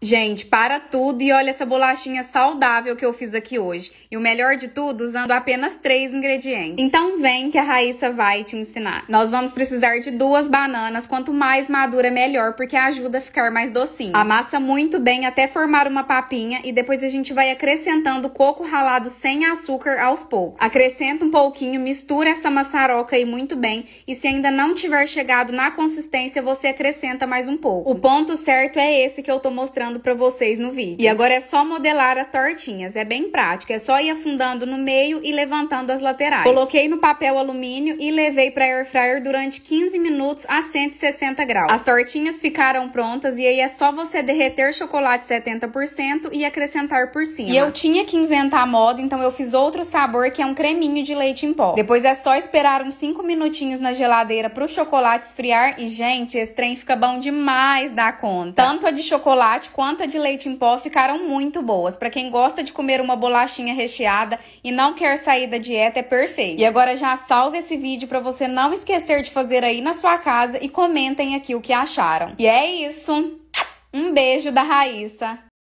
Gente, para tudo e olha essa bolachinha saudável que eu fiz aqui hoje. E o melhor de tudo, usando apenas três ingredientes. Então vem que a Raíssa vai te ensinar. Nós vamos precisar de duas bananas, quanto mais madura melhor, porque ajuda a ficar mais docinho. Amassa muito bem até formar uma papinha e depois a gente vai acrescentando coco ralado sem açúcar aos poucos. Acrescenta um pouquinho, mistura essa maçaroca aí muito bem e se ainda não tiver chegado na consistência, você acrescenta mais um pouco. O ponto certo é esse que eu tô mostrando mostrando para vocês no vídeo. E agora é só modelar as tortinhas, é bem prático, é só ir afundando no meio e levantando as laterais. Coloquei no papel alumínio e levei para air fryer durante 15 minutos a 160 graus. As tortinhas ficaram prontas e aí é só você derreter chocolate 70% e acrescentar por cima. E eu tinha que inventar a moda, então eu fiz outro sabor que é um creminho de leite em pó. Depois é só esperar uns 5 minutinhos na geladeira para o chocolate esfriar e gente, esse trem fica bom demais da conta. Tanto a de chocolate quanto a de leite em pó ficaram muito boas. Para quem gosta de comer uma bolachinha recheada e não quer sair da dieta, é perfeito. E agora já salve esse vídeo para você não esquecer de fazer aí na sua casa e comentem aqui o que acharam. E é isso. Um beijo da Raíssa.